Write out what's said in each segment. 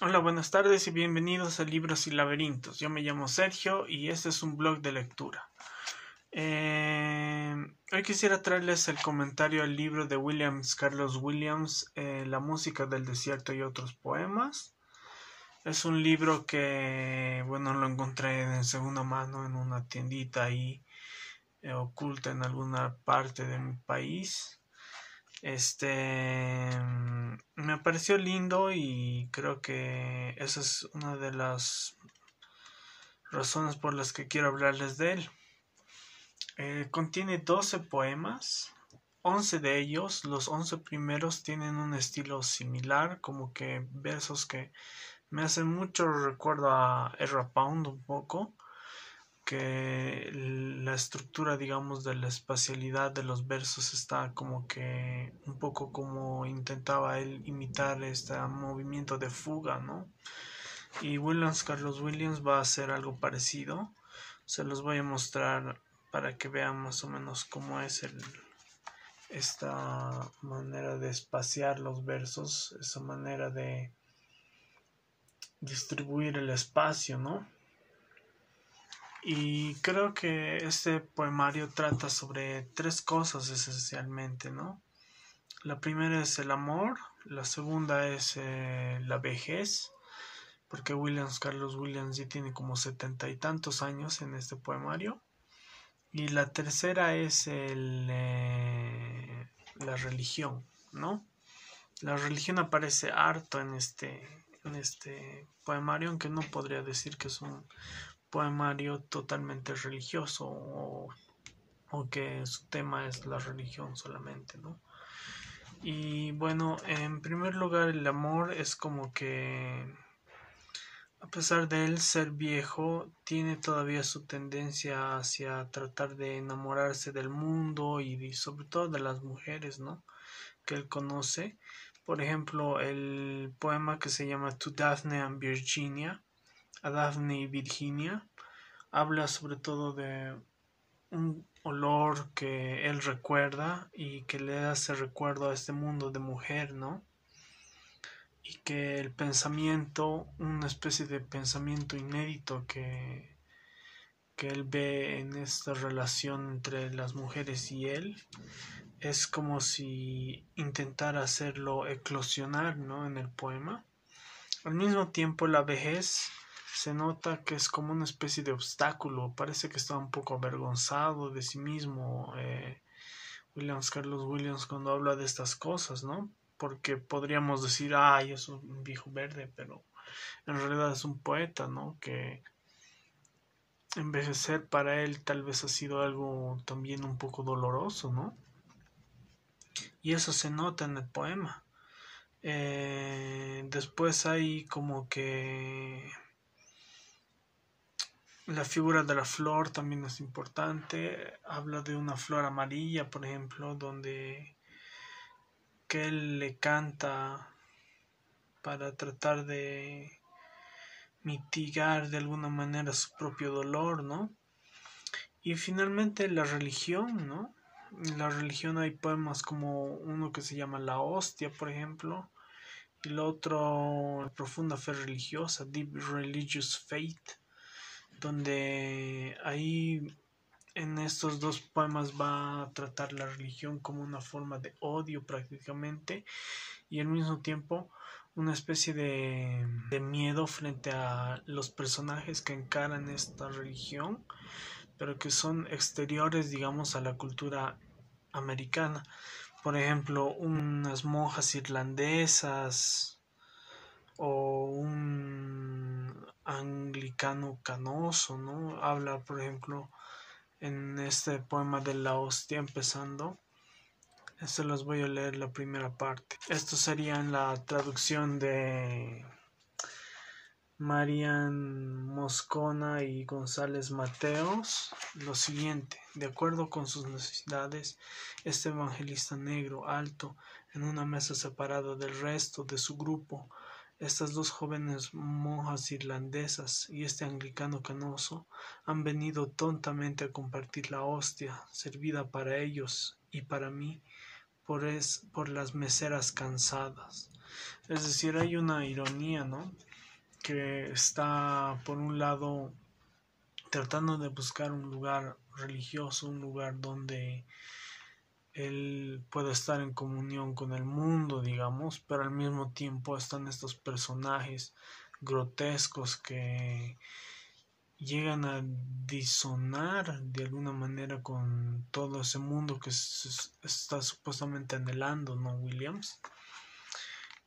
Hola, buenas tardes y bienvenidos a Libros y Laberintos. Yo me llamo Sergio y este es un blog de lectura. Eh, hoy quisiera traerles el comentario al libro de Williams, Carlos Williams, eh, La música del desierto y otros poemas. Es un libro que, bueno, lo encontré en segunda mano en una tiendita ahí eh, oculta en alguna parte de mi país. Este mm, me pareció lindo y creo que esa es una de las razones por las que quiero hablarles de él. Eh, contiene 12 poemas, 11 de ellos, los 11 primeros tienen un estilo similar, como que versos que me hacen mucho recuerdo a rapound un poco que la estructura, digamos, de la espacialidad de los versos está como que un poco como intentaba él imitar este movimiento de fuga, ¿no? Y Williams, Carlos Williams va a hacer algo parecido. Se los voy a mostrar para que vean más o menos cómo es esta manera de espaciar los versos, esa manera de distribuir el espacio, ¿no? Y creo que este poemario trata sobre tres cosas esencialmente, ¿no? La primera es el amor, la segunda es eh, la vejez, porque Williams, Carlos Williams ya tiene como setenta y tantos años en este poemario. Y la tercera es el, eh, la religión, ¿no? La religión aparece harto en este, en este poemario, aunque no podría decir que es un poemario totalmente religioso o, que su tema es la religión solamente, ¿no? Y bueno, en primer lugar el amor es como que a pesar de él ser viejo, tiene todavía su tendencia hacia tratar de enamorarse del mundo y, sobre todo de las mujeres, ¿no? Que él conoce. Por ejemplo, el poema que se llama To Daphne and Virginia, a Daphne Virginia, habla sobre todo de un olor que él recuerda y que le hace recuerdo a este mundo de mujer, ¿no? Y que el pensamiento, una especie de pensamiento inédito que, que él ve en esta relación entre las mujeres y él, es como si intentara hacerlo eclosionar, ¿no? En el poema. Al mismo tiempo, la vejez se nota que es como una especie de obstáculo, parece que está un poco avergonzado de sí mismo eh, Williams Carlos Williams cuando habla de estas cosas, ¿no? Porque podríamos decir, ay, es un viejo verde, pero en realidad es un poeta, ¿no? Que envejecer para él tal vez ha sido algo también un poco doloroso, ¿no? Y eso se nota en el poema. Eh, después hay como que la figura de la flor también es importante. Habla de una flor amarilla, por ejemplo, donde que él le canta para tratar de mitigar de alguna manera su propio dolor, ¿no? Y finalmente la religión, ¿no? En la religión hay poemas como uno que se llama La Hostia, por ejemplo, y el otro Profunda Fe Religiosa, Deep Religious Faith donde ahí en estos dos poemas va a tratar la religión como una forma de odio prácticamente y al mismo tiempo una especie de, miedo frente a los personajes que encaran esta religión pero que son exteriores digamos a la cultura americana por ejemplo unas monjas irlandesas o un anglicano canoso, ¿no? Habla, por ejemplo, en este poema de la hostia empezando. Esto los voy a leer la primera parte. Esto sería en la traducción de Marian Moscona y González Mateos lo siguiente. De acuerdo con sus necesidades, este evangelista negro, alto, en una mesa separada del resto de su grupo, estas dos jóvenes monjas irlandesas y este anglicano canoso han venido tontamente a compartir la hostia servida para ellos y para mí por, es, por las meseras cansadas. Es decir, hay una ironía, ¿no? Que está, por un lado, tratando de buscar un lugar religioso, un lugar donde él puede estar en comunión con el mundo, digamos, pero al mismo tiempo están estos personajes grotescos que llegan a disonar de alguna manera con todo ese mundo que está supuestamente anhelando, ¿no, Williams?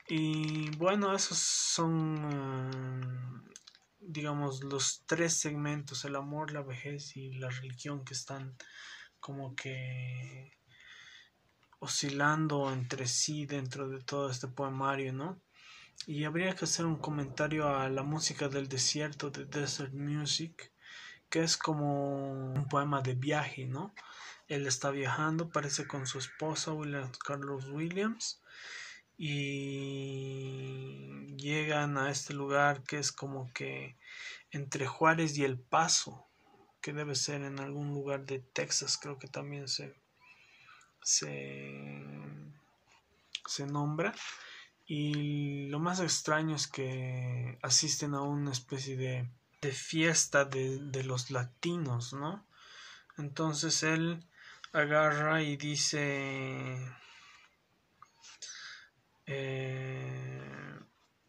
Y bueno, esos son, ah, digamos, los tres segmentos, el amor, la vejez y la religión que están como que oscilando entre sí dentro de todo este poemario, ¿no? Y habría que hacer un comentario a la música del desierto de Desert Music, que es como un poema de viaje, ¿no? Él está viajando, parece con su esposa William Carlos Williams, y llegan a este lugar que es como que entre Juárez y El Paso, que debe ser en algún lugar de Texas, creo que también se se, nombra. Y lo más extraño es que asisten a una especie de, fiesta de, los latinos, ¿no? Entonces él agarra y dice... Eh,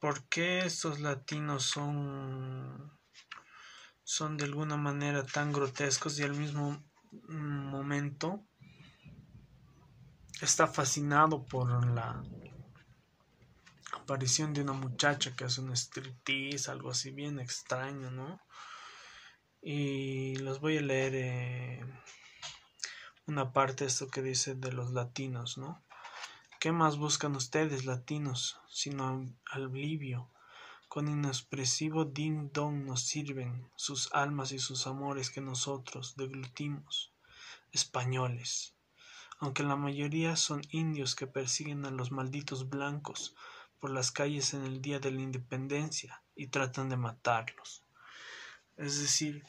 ¿Por qué estos latinos son, son de alguna manera tan grotescos y al mismo momento está fascinado por la aparición de una muchacha que hace un striptease, algo así bien extraño, ¿no? Y los voy a leer eh, una parte de esto que dice de los latinos, ¿no? ¿Qué más buscan ustedes, latinos, sino alivio? Con inexpresivo din dong nos sirven sus almas y sus amores que nosotros deglutimos, españoles aunque la mayoría son indios que persiguen a los malditos blancos por las calles en el día de la independencia y tratan de matarlos. Es decir,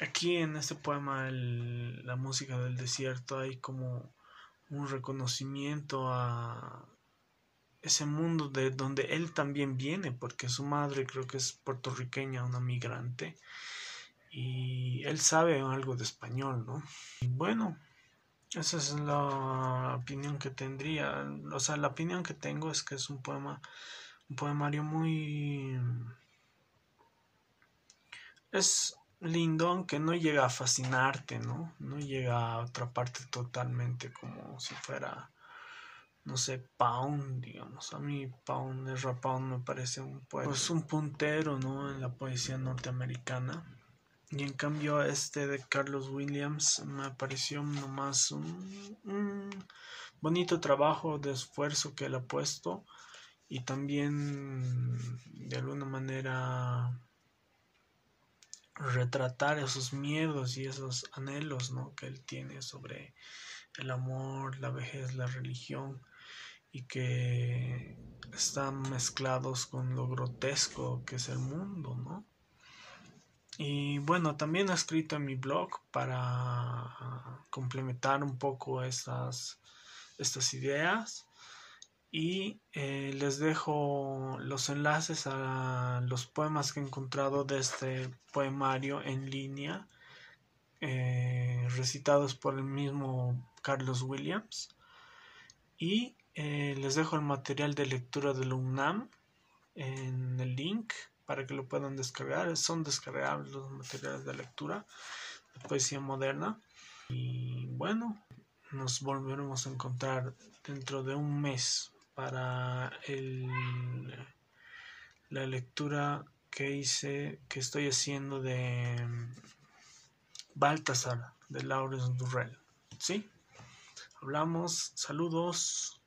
aquí en este poema la música del desierto hay como un reconocimiento a ese mundo de donde él también viene, porque su madre creo que es puertorriqueña, una migrante, y él sabe algo de español, ¿no? Y bueno, esa es la opinión que tendría. O sea, la opinión que tengo es que es un poema, un poemario muy... Es lindo, aunque no llega a fascinarte, ¿no? No llega a otra parte totalmente como si fuera, no sé, Pound, digamos. A mí Pound, Ezra Pound me parece un poema, pues un puntero, ¿no? En la poesía norteamericana y en cambio este de Carlos Williams me pareció nomás un, bonito trabajo de esfuerzo que él ha puesto y también de alguna manera retratar esos miedos y esos anhelos que él tiene sobre el amor, la vejez, la religión y que están mezclados con lo grotesco que es el mundo, ¿no? Y bueno, también he escrito en mi blog para complementar un poco estas, ideas. Y eh, les dejo los enlaces a los poemas que he encontrado de este poemario en línea, eh, recitados por el mismo Carlos Williams. Y eh, les dejo el material de lectura del UNAM en el link para que lo puedan descargar. Son descargables los materiales de lectura de poesía moderna. Y bueno, nos volveremos a encontrar dentro de un mes para la lectura que hice, que estoy haciendo de Baltasar de Laurence Durrell. ¿Sí? Hablamos, saludos.